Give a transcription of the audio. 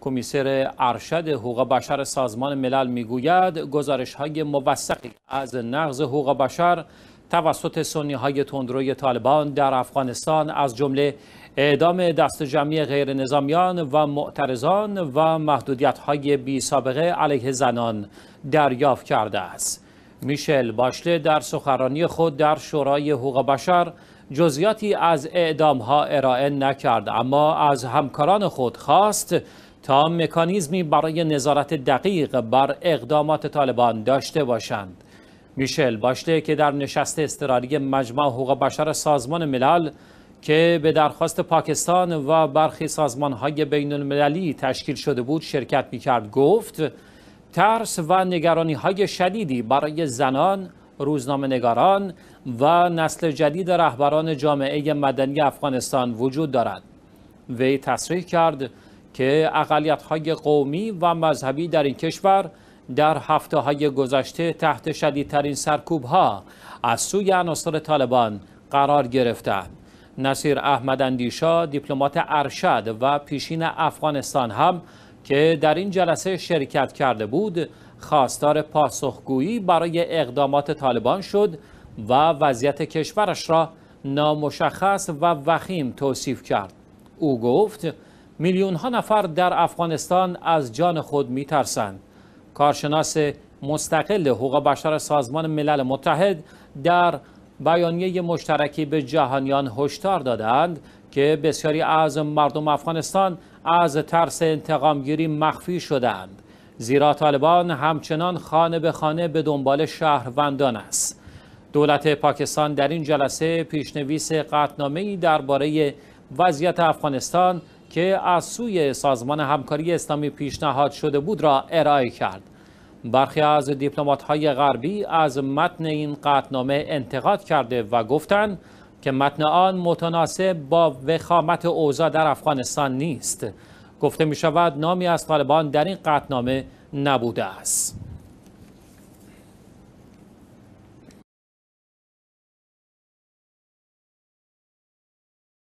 کمیسر ارشد حقوق بشر سازمان ملل میگوید گزارش های موثقی از نقض حقوق بشر توسط سنی های تندروی طالبان در افغانستان از جمله اعدام دست جمعی غیر نظامیان و معترضان و محدودیت های بی سابقه علیه زنان دریافت کرده است. میشل باشله در سخرانی خود در شورای حقوق بشر جزیاتی از اعدام ها ارائه نکرد اما از همکاران خود خواست تا مکانیزمی برای نظارت دقیق بر اقدامات طالبان داشته باشند میشل باشته که در نشست اضطراری مجمع حقوق بشر سازمان ملل که به درخواست پاکستان و برخی سازمان های بین المللی تشکیل شده بود شرکت می کرد گفت ترس و نگرانی های شدیدی برای زنان، روزنامه نگاران و نسل جدید رهبران جامعه مدنی افغانستان وجود دارد. وی تصریح کرد که های قومی و مذهبی در این کشور در هفته های گذشته تحت شدیدترین سرکوب ها از سوی عناصر طالبان قرار گرفته نصیر احمد اندیشا دیپلمات ارشد و پیشین افغانستان هم که در این جلسه شرکت کرده بود خواستار پاسخگویی برای اقدامات طالبان شد و وضعیت کشورش را نامشخص و وخیم توصیف کرد او گفت میلیون ها نفر در افغانستان از جان خود می ترسند. کارشناس مستقل حقوق بشر سازمان ملل متحد در بیانیه مشترکی به جهانیان هشدار دادند که بسیاری از مردم افغانستان از ترس انتقامگیری مخفی شدند زیرا طالبان همچنان خانه به خانه به دنبال شهروندان است دولت پاکستان در این جلسه پیشنویس ای درباره وضعیت افغانستان که از سوی سازمان همکاری اسلامی پیشنهاد شده بود را ارائه کرد برخی از دیپلمات های غربی از متن این قطنامه انتقاد کرده و گفتند که متن آن متناسب با وخامت اوضاع در افغانستان نیست گفته می شود نامی از طالبان در این قطنامه نبوده است